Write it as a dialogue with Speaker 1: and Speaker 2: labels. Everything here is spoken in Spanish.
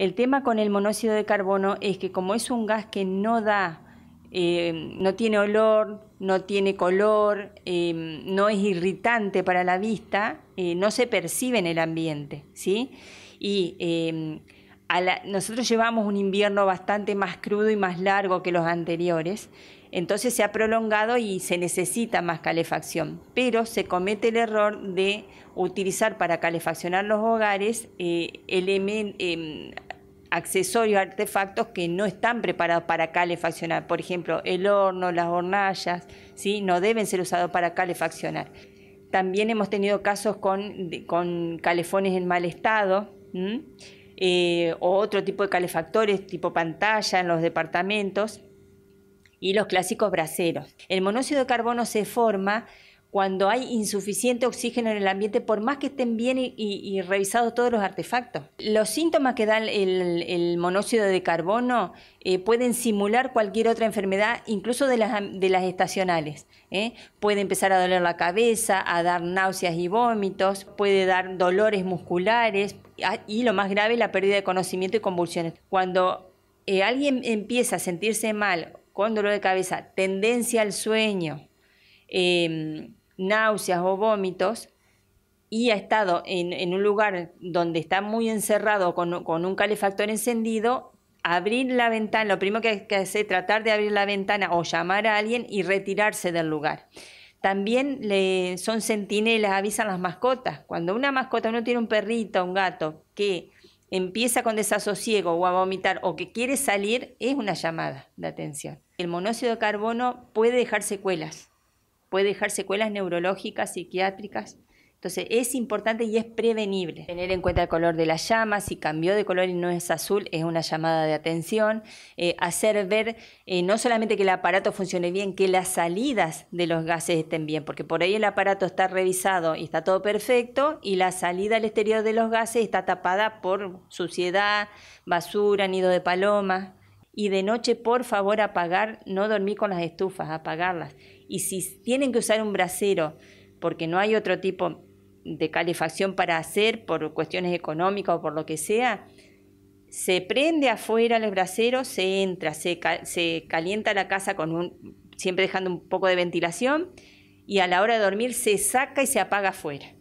Speaker 1: El tema con el monóxido de carbono es que como es un gas que no da, eh, no tiene olor, no tiene color, eh, no es irritante para la vista, eh, no se percibe en el ambiente, ¿sí? Y nosotros llevamos un invierno bastante más crudo y más largo que los anteriores, entonces se ha prolongado y se necesita más calefacción, pero se comete el error de utilizar para calefaccionar los hogares elementos... Em, accesorios, artefactos que no están preparados para calefaccionar. Por ejemplo, el horno, las hornallas, ¿sí? no deben ser usados para calefaccionar. También hemos tenido casos con, calefones en mal estado eh, o otro tipo de calefactores tipo pantalla en los departamentos y los clásicos braseros. El monóxido de carbono se forma cuando hay insuficiente oxígeno en el ambiente, por más que estén bien y, revisados todos los artefactos. Los síntomas que da el, monóxido de carbono eh, pueden simular cualquier otra enfermedad, incluso de las, de las estacionales. ¿eh? Puede empezar a doler la cabeza, a dar náuseas y vómitos, puede dar dolores musculares ah, y lo más grave, la pérdida de conocimiento y convulsiones. Cuando eh, alguien empieza a sentirse mal con dolor de cabeza, tendencia al sueño, em, náuseas o vómitos y ha estado en, un lugar donde está muy encerrado con, un calefactor encendido, abrir la ventana, lo primero que hay que hacer es tratar de abrir la ventana o llamar a alguien y retirarse del lugar. También le, son sentinelas, avisan las mascotas. Cuando una mascota, uno tiene un perrito, un gato, que empieza con desasosiego o a vomitar o que quiere salir, es una llamada de atención. El monóxido de carbono puede dejar secuelas puede dejar secuelas neurológicas, psiquiátricas. Entonces es importante y es prevenible. Tener en cuenta el color de la llama, si cambió de color y no es azul, es una llamada de atención. Eh, hacer ver eh, no solamente que el aparato funcione bien, que las salidas de los gases estén bien, porque por ahí el aparato está revisado y está todo perfecto y la salida al exterior de los gases está tapada por suciedad, basura, nido de paloma y de noche por favor apagar, no dormir con las estufas, apagarlas. Y si tienen que usar un brasero, porque no hay otro tipo de calefacción para hacer por cuestiones económicas o por lo que sea, se prende afuera los brasero, se entra, se, se calienta la casa con un, siempre dejando un poco de ventilación y a la hora de dormir se saca y se apaga afuera.